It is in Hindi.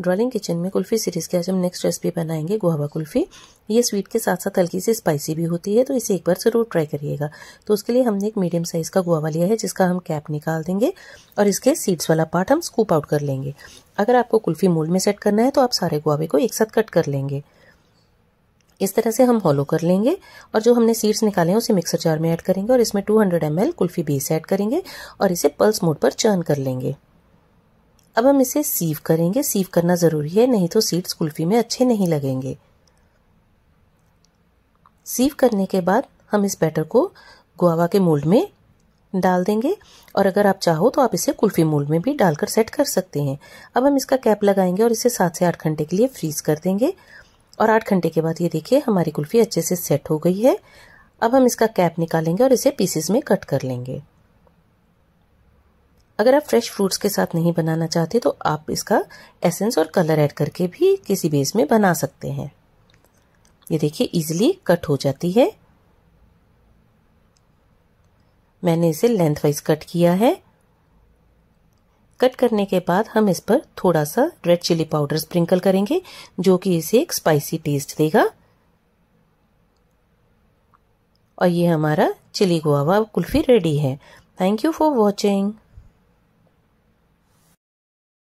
ड्रॉलिंग किचन में कुल्फ़ी सीरीज़ के आज हम नेक्स्ट रेसिपी बनाएंगे गुहावा कुल्फ़ी ये स्वीट के साथ साथ हल्की सी स्पाइसी भी होती है तो इसे एक बार ज़रूर ट्राई करिएगा तो उसके लिए हमने एक मीडियम साइज़ का गुहावा लिया है जिसका हम कैप निकाल देंगे और इसके सीड्स वाला पार्ट हम स्कूप आउट कर लेंगे अगर आपको कुल्फ़ी मूल में सेट करना है तो आप सारे गुआवे को एक साथ कट कर लेंगे इस तरह से हम हॉलो कर लेंगे और जो हमने सीड्स निकाले हैं उसे मिक्सर जार में ऐड करेंगे और इसमें 200 ml कुल्फ़ी बेस ऐड करेंगे और इसे पल्स मोड पर चर्न कर लेंगे अब हम इसे सीव करेंगे सीव करना ज़रूरी है नहीं तो सीड्स कुल्फ़ी में अच्छे नहीं लगेंगे सीव करने के बाद हम इस बैटर को गुआवा के मोल्ड में डाल देंगे और अगर आप चाहो तो आप इसे कुल्फ़ी मोल्ड में भी डालकर सेट कर सकते हैं अब हम इसका कैप लगाएंगे और इसे सात से आठ घंटे के लिए फ्रीज कर देंगे और आठ घंटे के बाद ये देखिए हमारी कुल्फ़ी अच्छे से सेट हो गई है अब हम इसका कैप निकालेंगे और इसे पीसेस में कट कर लेंगे अगर आप फ्रेश फ्रूट्स के साथ नहीं बनाना चाहते तो आप इसका एसेंस और कलर ऐड करके भी किसी बेस में बना सकते हैं ये देखिए इजीली कट हो जाती है मैंने इसे लेंथ वाइज कट किया है कट करने के बाद हम इस पर थोड़ा सा रेड चिली पाउडर स्प्रिंकल करेंगे जो कि इसे एक स्पाइसी टेस्ट देगा और ये हमारा चिली गुआवा कुल्फी रेडी है थैंक यू फॉर वॉचिंग